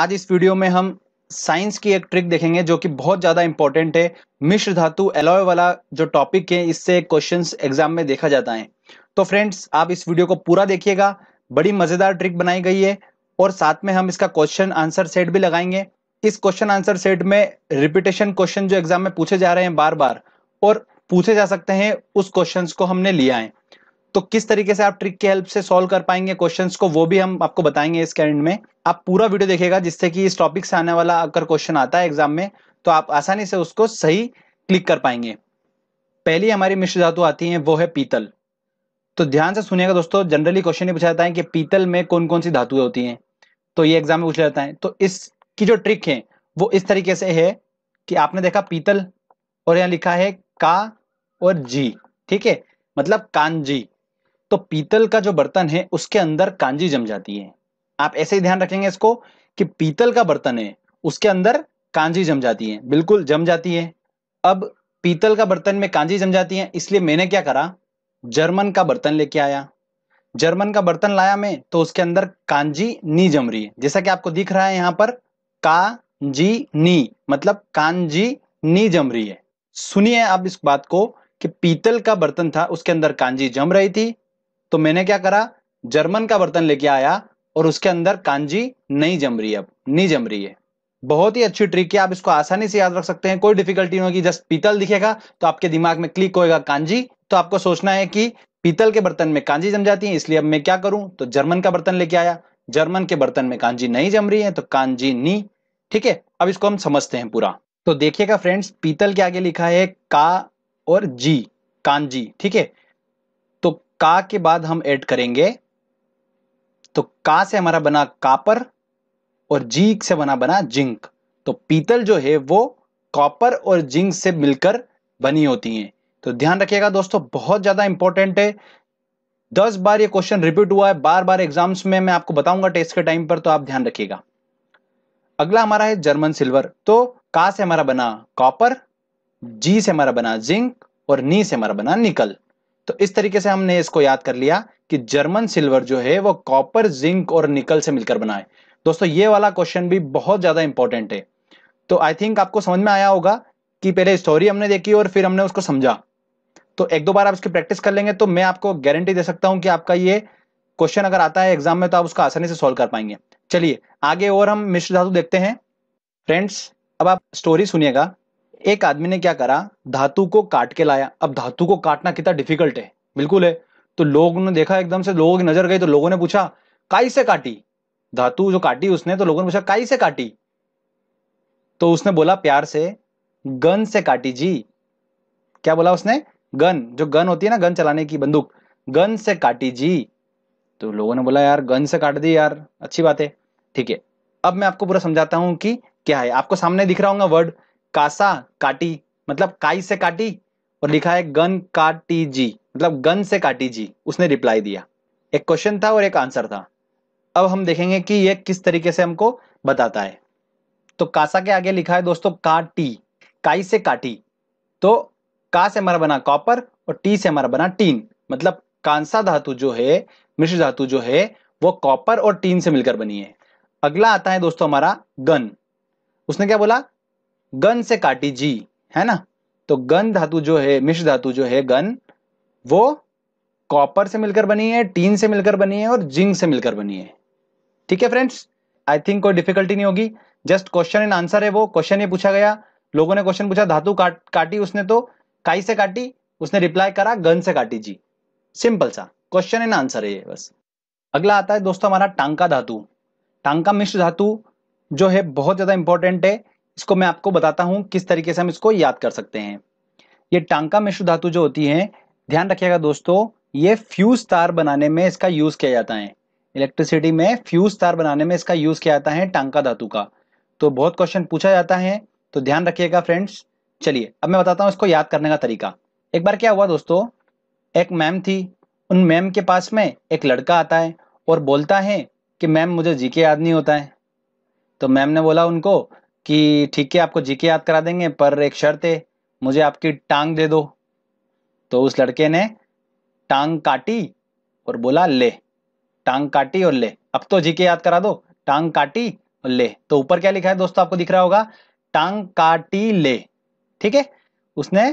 आज इस वीडियो में हम साइंस की एक ट्रिक देखेंगे जो कि बहुत ज़्यादा इंपॉर्टेंट है मिश्र धातु एलॉय वाला जो टॉपिक है इससे क्वेश्चंस एग्जाम में देखा जाता है तो फ्रेंड्स आप इस वीडियो को पूरा देखिएगा बड़ी मज़ेदार ट्रिक बनाई गई है और साथ में हम इसका क्वेश्चन आंसर सेट भी लगाएंगे इस क्वेश्चन आंसर सेट में रिपीटेशन क्वेश्चन जो एग्जाम में पूछे जा रहे हैं बार बार और पूछे जा सकते हैं उस क्वेश्चन को हमने लिया है तो किस तरीके से आप ट्रिक की हेल्प से सॉल्व कर पाएंगे क्वेश्चंस को वो भी हम आपको बताएंगे इस कैंड में आप पूरा वीडियो देखेगा जिससे कि इस टॉपिक से आने वाला अगर क्वेश्चन आता है एग्जाम में तो आप आसानी से उसको सही क्लिक कर पाएंगे पहली हमारी मिश्र धातु आती है वो है पीतल तो ध्यान से सुनिएगा दोस्तों जनरली क्वेश्चन ये पूछा जाता है कि पीतल में कौन कौन सी धातुएं होती हैं तो ये एग्जाम में पूछा जाता है तो इसकी जो ट्रिक है वो इस तरीके से है कि आपने देखा पीतल और यहाँ लिखा है का और जी ठीक है मतलब कान जी तो पीतल का जो बर्तन है उसके अंदर कांजी जम जाती है आप ऐसे ही ध्यान रखेंगे इसको कि पीतल का बर्तन है उसके अंदर कांजी जम जाती है बिल्कुल जम जाती है अब पीतल का बर्तन में कांजी जम जाती है इसलिए मैंने क्या करा जर्मन का बर्तन लेके आया जर्मन का बर्तन लाया मैं तो उसके अंदर कांजी नी जम रही है जैसा कि आपको दिख रहा है यहां पर का जी नी मतलब कांजी नी जम रही है सुनिए आप इस बात को कि पीतल का बर्तन था उसके अंदर कांजी जम रही थी तो मैंने क्या करा जर्मन का बर्तन लेके आया और उसके अंदर कांजी नहीं जम रही अब नहीं जम रही है बहुत ही अच्छी ट्रिक है आप इसको आसानी से याद रख सकते हैं कोई डिफिकल्टी नहीं होगी जस्ट पीतल दिखेगा तो आपके दिमाग में क्लिक होएगा कांजी तो आपको सोचना है कि पीतल के बर्तन में कांजी जम जाती है इसलिए अब मैं क्या करूं तो जर्मन का बर्तन लेके आया जर्मन के बर्तन में कांजी नहीं जम रही है तो कांजी नी ठीक है अब इसको हम समझते हैं पूरा तो देखिएगा फ्रेंड्स पीतल के आगे लिखा है का और जी कांजी ठीक है का के बाद हम ऐड करेंगे तो का से हमारा बना कापर और जीक से बना बना जिंक तो पीतल जो है वो कॉपर और जिंक से मिलकर बनी होती है तो ध्यान रखिएगा दोस्तों बहुत ज़्यादा इंपॉर्टेंट है दस बार ये क्वेश्चन रिपीट हुआ है बार बार एग्जाम्स में मैं आपको बताऊंगा टेस्ट के टाइम पर तो आप ध्यान रखिएगा अगला हमारा है जर्मन सिल्वर तो का से हमारा बना कॉपर जी से हमारा बना जिंक और नी से हमारा बना निकल तो इस तरीके से हमने इसको याद कर लिया कि जर्मन सिल्वर जो है वो कॉपर जिंक और निकल से मिलकर बनाए दोस्तों ये वाला क्वेश्चन भी बहुत ज़्यादा इंपॉर्टेंट है तो आई थिंक आपको समझ में आया होगा कि पहले स्टोरी हमने देखी और फिर हमने उसको समझा तो एक दो बार आप इसकी प्रैक्टिस कर लेंगे तो मैं आपको गारंटी दे सकता हूं कि आपका ये क्वेश्चन अगर आता है एग्जाम में तो आप उसका आसानी से सॉल्व कर पाएंगे चलिए आगे और हम मिश्र धातु देखते हैं फ्रेंड्स अब आप स्टोरी सुनिएगा एक आदमी ने क्या करा धातु को काट के लाया अब धातु को काटना कितना डिफिकल्ट है बिल्कुल है तो लोगों ने देखा एकदम से लोगों की नजर गई तो लोगों ने पूछा काई से काटी धातु जो काटी उसने तो लोगों ने पूछा काई से काटी तो उसने बोला प्यार से गन से काटी जी क्या बोला उसने गन जो गन होती है ना गन चलाने की बंदूक गन से काटी जी तो लोगों ने बोला यार गन से काट दी यार अच्छी बात है ठीक है अब मैं आपको पूरा समझाता हूं कि क्या है आपको सामने दिख रहा होगा वर्ड कासा काटी मतलब काई से काटी और लिखा है गन काटी जी मतलब गन से काटी जी उसने रिप्लाई दिया एक क्वेश्चन था और एक आंसर था अब हम देखेंगे कि ये किस तरीके से हमको बताता है तो कासा के आगे लिखा है दोस्तों काटी काई से काटी तो का से हमारा बना कॉपर और टी से हमारा बना टीन मतलब कांसा धातु जो है मिश्र धातु जो है वो कॉपर और टीन से मिलकर बनी है अगला आता है दोस्तों हमारा गन उसने क्या बोला गन से काटी जी है ना तो गन धातु जो है मिश्र धातु जो है गन वो कॉपर से मिलकर बनी है टीन से मिलकर बनी है और जिंक से मिलकर बनी है ठीक है फ्रेंड्स आई थिंक कोई डिफिकल्टी नहीं होगी जस्ट क्वेश्चन एंड आंसर है वो क्वेश्चन ये पूछा गया लोगों ने क्वेश्चन पूछा धातु काट काटी उसने तो काई से काटी उसने रिप्लाई करा गन से काटी जी सिंपल सा क्वेश्चन एंड आंसर है ये बस अगला आता है दोस्तों हमारा टांका धातु टांका मिश्र धातु जो है बहुत ज्यादा इंपॉर्टेंट है इसको मैं आपको बताता हूं किस तरीके से हम इसको याद कर सकते हैं ये टांका मिश्र धातु जो होती है ध्यान रखिएगा दोस्तों ये फ्यूज तार बनाने में इसका यूज किया जाता है इलेक्ट्रिसिटी में फ्यूज तार बनाने में इसका यूज किया जाता है टांका धातु का तो बहुत क्वेश्चन पूछा जाता है तो ध्यान रखिएगा फ्रेंड्स चलिए अब मैं बताता हूँ इसको याद करने का तरीका एक बार क्या हुआ दोस्तों एक मैम थी उन मैम के पास में एक लड़का आता है और बोलता है कि मैम मुझे जीके याद नहीं होता है तो मैम ने बोला उनको कि ठीक है आपको जीके याद करा देंगे पर एक शर्त है मुझे आपकी टांग दे दो तो उस लड़के ने टांग काटी और बोला ले टांग काटी और ले अब तो जीके याद करा दो टांग काटी और ले तो ऊपर क्या लिखा है दोस्तों आपको दिख रहा होगा टांग काटी ले ठीक है उसने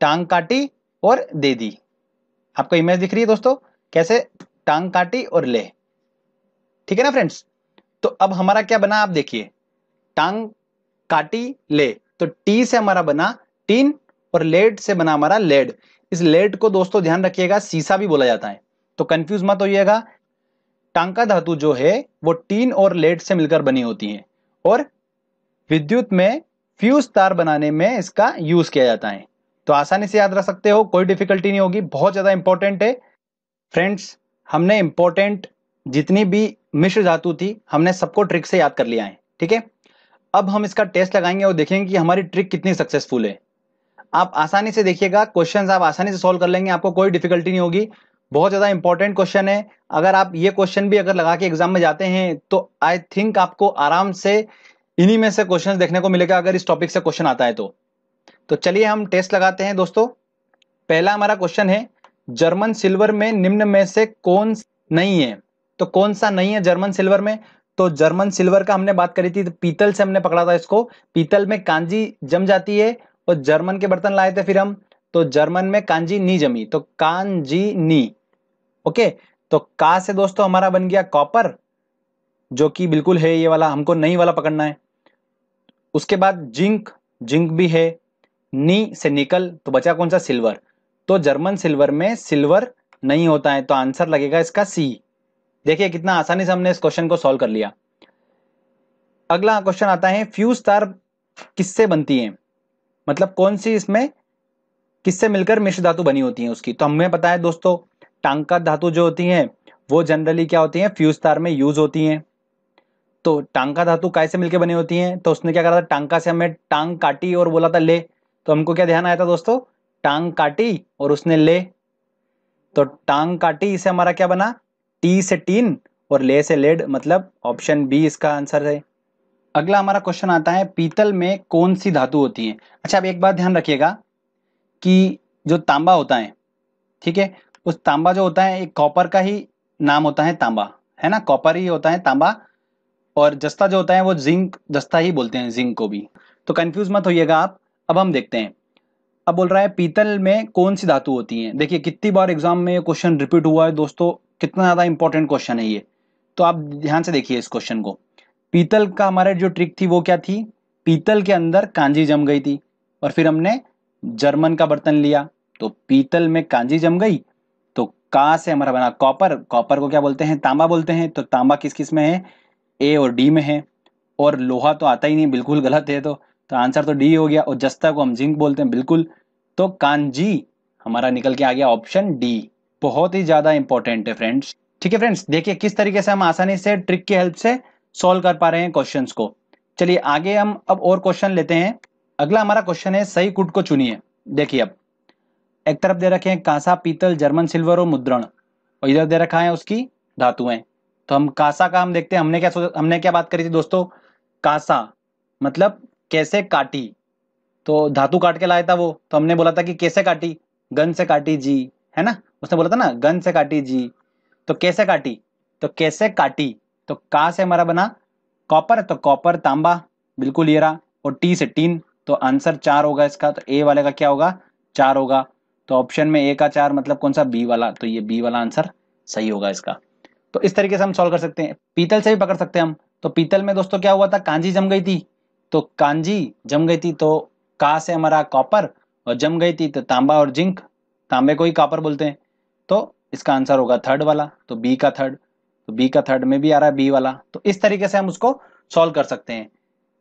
टांग काटी और दे दी आपको इमेज दिख रही है दोस्तों कैसे टांग काटी और ले ठीक है ना फ्रेंड्स तो अब हमारा क्या बना आप देखिए टांग काटी ले तो टी से हमारा बना टीन और लेड से बना हमारा लेड इस लेड को दोस्तों ध्यान रखिएगा सीसा भी बोला जाता है तो कंफ्यूज मत होइएगा टांका धातु जो है वो टीन और लेड से मिलकर बनी होती है और विद्युत में फ्यूज तार बनाने में इसका यूज किया जाता है तो आसानी से याद रख सकते हो कोई डिफिकल्टी नहीं होगी बहुत ज्यादा इंपॉर्टेंट है फ्रेंड्स हमने इंपॉर्टेंट जितनी भी मिश्र धातु थी हमने सबको ट्रिक से याद कर लिया है ठीक है अब हम इसका टेस्ट लगाएंगे और देखेंगे कि हमारी ट्रिक कितनी सक्सेसफुल है आप आसानी से देखिएगा क्वेश्चन आप आसानी से सॉल्व कर लेंगे आपको कोई डिफिकल्टी नहीं होगी बहुत ज़्यादा इंपॉर्टेंट क्वेश्चन है अगर आप ये क्वेश्चन भी अगर लगा के एग्जाम में जाते हैं तो आई थिंक आपको आराम से इन्हीं में से क्वेश्चन देखने को मिलेगा अगर इस टॉपिक से क्वेश्चन आता है तो तो चलिए हम टेस्ट लगाते हैं दोस्तों पहला हमारा क्वेश्चन है जर्मन सिल्वर में निम्न में से कौन नहीं है तो कौन सा नहीं है जर्मन सिल्वर में तो जर्मन सिल्वर का हमने बात करी थी तो पीतल से हमने पकड़ा था इसको पीतल में कांजी जम जाती है और जर्मन के बर्तन लाए थे फिर हम तो जर्मन में कांजी नी जमी तो कांजी नी ओके तो का से दोस्तों हमारा बन गया कॉपर जो कि बिल्कुल है ये वाला हमको नई वाला पकड़ना है उसके बाद जिंक जिंक भी है नी से निकल तो बचा कौन सा सिल्वर तो जर्मन सिल्वर में सिल्वर नहीं होता है तो आंसर लगेगा इसका सी देखिए कितना आसानी से हमने इस क्वेश्चन को सॉल्व कर लिया अगला क्वेश्चन आता है फ्यूज तार किससे बनती है मतलब कौन सी इसमें किससे मिलकर मिश्र धातु बनी होती है उसकी तो हमें पता है दोस्तों टांका धातु जो होती है वो जनरली क्या होती है फ्यूज तार में यूज होती है तो टांका धातु कैसे मिलकर बनी होती है तो उसने क्या करा था टांका से हमें टांग काटी और बोला था ले तो हमको क्या ध्यान आया था दोस्तों टांग काटी और उसने ले तो टांग काटी इसे हमारा क्या बना टी से टीन और ले से लेड मतलब ऑप्शन बी इसका आंसर है अगला हमारा क्वेश्चन आता है पीतल में कौन सी धातु होती है अच्छा अब एक बात ध्यान रखिएगा कि जो तांबा होता है ठीक है उस तांबा जो होता है एक कॉपर का ही नाम होता है तांबा है ना कॉपर ही होता है तांबा और जस्ता जो होता है वो जिंक जस्ता ही बोलते हैं जिंक को भी तो कंफ्यूज मत होइएगा आप अब हम देखते हैं अब बोल रहा है पीतल में कौन सी धातु होती है देखिए कितनी बार एग्जाम में क्वेश्चन रिपीट हुआ है दोस्तों कितना ज़्यादा इंपॉर्टेंट क्वेश्चन है ये तो आप ध्यान से देखिए इस क्वेश्चन को पीतल का हमारे जो ट्रिक थी वो क्या थी पीतल के अंदर कांजी जम गई थी और फिर हमने जर्मन का बर्तन लिया तो पीतल में कांजी जम गई तो का से हमारा बना कॉपर कॉपर को क्या बोलते हैं तांबा बोलते हैं तो तांबा किस किस में है ए और डी में है और लोहा तो आता ही नहीं बिल्कुल गलत है तो तो आंसर तो डी हो गया और जस्ता को हम जिंक बोलते हैं बिल्कुल तो कांजी हमारा निकल के आ गया ऑप्शन डी बहुत ही ज़्यादा इंपॉर्टेंट है फ्रेंड्स ठीक है फ्रेंड्स देखिए किस तरीके से हम आसानी से ट्रिक की हेल्प से सॉल्व कर पा रहे हैं क्वेश्चन को चलिए आगे हम अब और क्वेश्चन लेते हैं अगला हमारा क्वेश्चन है सही कुट को चुनिए देखिए अब एक तरफ दे रखे हैं कांसा पीतल जर्मन सिल्वर और मुद्रण और इधर दे रखा है उसकी धातुएं तो हम कांसा का हम देखते हैं हमने क्या सोचा हमने क्या बात करी थी दोस्तों कांसा मतलब कैसे काटी तो धातु काट के लाया था वो तो हमने बोला था कि कैसे काटी गन से काटी जी है ना उसने बोला था ना गन से काटी जी तो कैसे काटी तो कैसे काटी तो का से हमारा बना कॉपर तो कॉपर तांबा बिल्कुल ये रहा और टी से टीन तो आंसर चार होगा इसका तो ए वाले का क्या होगा चार होगा तो ऑप्शन में ए का चार मतलब कौन सा बी वाला तो ये बी वाला आंसर सही होगा इसका तो इस तरीके से हम सॉल्व कर सकते हैं पीतल से भी पकड़ सकते हैं हम तो पीतल में दोस्तों क्या हुआ था कांजी जम गई थी तो कांजी जम गई थी तो का से हमारा कॉपर और जम गई थी तो तांबा और जिंक तांबे को ही कॉपर बोलते हैं तो इसका आंसर होगा थर्ड वाला तो बी का थर्ड तो बी का थर्ड में भी आ रहा है बी वाला तो इस तरीके से हम उसको सॉल्व कर सकते हैं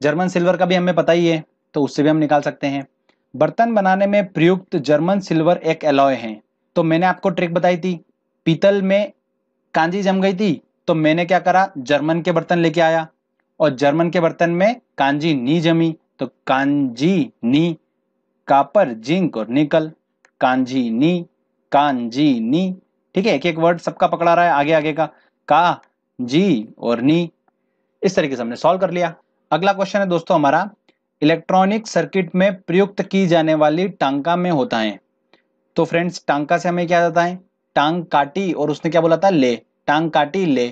जर्मन सिल्वर का भी हमें पता ही है तो उससे भी हम निकाल सकते हैं बर्तन बनाने में प्रयुक्त जर्मन सिल्वर एक एलॉय है तो मैंने आपको ट्रिक बताई थी पीतल में कांजी जम गई थी तो मैंने क्या करा जर्मन के बर्तन लेके आया और जर्मन के बर्तन में कांजी नी जमी तो कांजी नी कापर जिंक और निकल कांजी नी कांजी नी ठीक है एक एक वर्ड सबका पकड़ा रहा है आगे आगे का का जी और नी इस तरीके से हमने सॉल्व कर लिया अगला क्वेश्चन है दोस्तों हमारा इलेक्ट्रॉनिक सर्किट में प्रयुक्त की जाने वाली टांका में होता है तो फ्रेंड्स टांका से हमें क्या जाता है टांग काटी और उसने क्या बोला था ले टांग काटी ले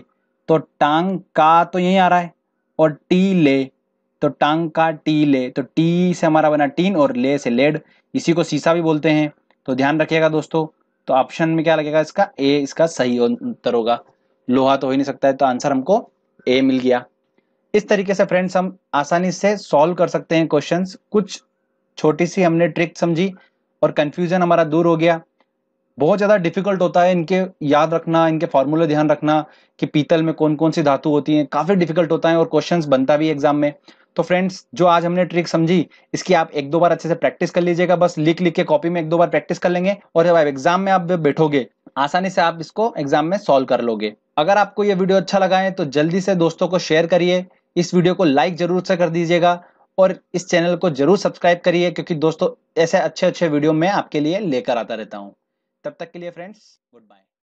तो टांग का तो यही आ रहा है और टी ले तो टांग का टी ले तो टी से हमारा बना टीन और ले से लेड इसी को शीशा भी बोलते हैं तो ध्यान रखिएगा दोस्तों तो ऑप्शन में क्या लगेगा इसका ए इसका सही उत्तर होगा लोहा तो हो ही नहीं सकता है तो आंसर हमको ए मिल गया इस तरीके से फ्रेंड्स हम आसानी से सॉल्व कर सकते हैं क्वेश्चंस कुछ छोटी सी हमने ट्रिक समझी और कंफ्यूजन हमारा दूर हो गया बहुत ज़्यादा डिफिकल्ट होता है इनके याद रखना इनके फॉर्मूले ध्यान रखना कि पीतल में कौन कौन सी धातु होती है काफ़ी डिफिकल्ट होता है और क्वेश्चन बनता भी एग्जाम में तो फ्रेंड्स जो आज हमने ट्रिक समझी इसकी आप एक दो बार अच्छे से प्रैक्टिस कर लीजिएगा बस लिख लिख के कॉपी में एक दो बार प्रैक्टिस कर लेंगे और जब आप एग्जाम में आप बैठोगे आसानी से आप इसको एग्जाम में सॉल्व कर लोगे अगर आपको ये वीडियो अच्छा लगा है तो जल्दी से दोस्तों को शेयर करिए इस वीडियो को लाइक जरूर से कर दीजिएगा और इस चैनल को जरूर सब्सक्राइब करिए क्योंकि दोस्तों ऐसे अच्छे अच्छे वीडियो मैं आपके लिए लेकर आता रहता हूँ तब तक के लिए फ्रेंड्स गुड बाय